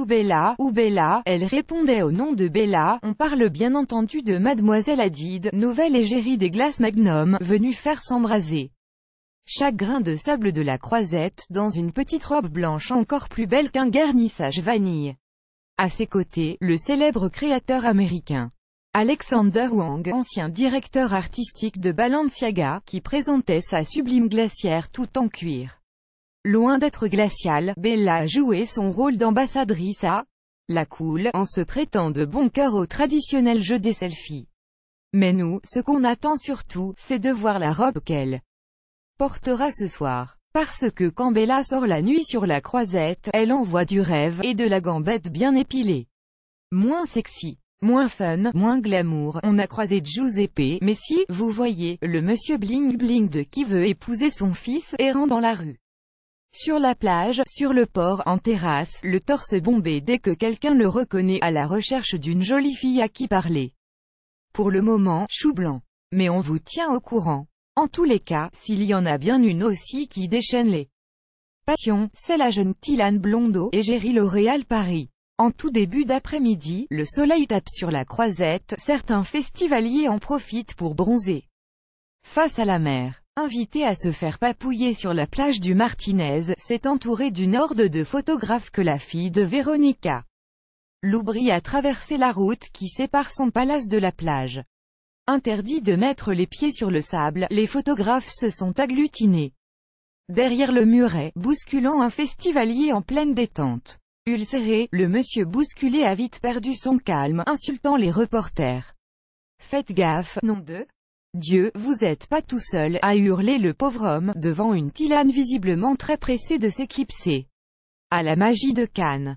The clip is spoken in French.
ou Bella, ou Bella, elle répondait au nom de Bella, on parle bien entendu de Mademoiselle Adide, nouvelle égérie des glaces Magnum, venue faire s'embraser chaque grain de sable de la croisette, dans une petite robe blanche encore plus belle qu'un garnissage vanille. À ses côtés, le célèbre créateur américain. Alexander Wang, ancien directeur artistique de Balenciaga, qui présentait sa sublime glacière tout en cuir. Loin d'être glaciale, Bella a joué son rôle d'ambassadrice à la cool, en se prêtant de bon cœur au traditionnel jeu des selfies. Mais nous, ce qu'on attend surtout, c'est de voir la robe qu'elle portera ce soir. Parce que quand Bella sort la nuit sur la croisette, elle envoie du rêve, et de la gambette bien épilée. Moins sexy, moins fun, moins glamour, on a croisé Giuseppe, mais si, vous voyez, le monsieur bling bling de qui veut épouser son fils, errant dans la rue. Sur la plage, sur le port, en terrasse, le torse bombé dès que quelqu'un le reconnaît, à la recherche d'une jolie fille à qui parler. Pour le moment, chou blanc. Mais on vous tient au courant. En tous les cas, s'il y en a bien une aussi qui déchaîne les passions, c'est la jeune Tilane Blondeau, et Géry L'Oréal Paris. En tout début d'après-midi, le soleil tape sur la croisette, certains festivaliers en profitent pour bronzer. Face à la mer. Invité à se faire papouiller sur la plage du Martinez, s'est entouré d'une horde de photographes que la fille de Véronica Loubry a traversé la route qui sépare son palace de la plage. Interdit de mettre les pieds sur le sable, les photographes se sont agglutinés. Derrière le muret, bousculant un festivalier en pleine détente. Ulcéré, le monsieur bousculé a vite perdu son calme, insultant les reporters. Faites gaffe, nom de Dieu, vous êtes pas tout seul, a hurlé le pauvre homme, devant une Tilane visiblement très pressée de s'éclipser à la magie de Cannes.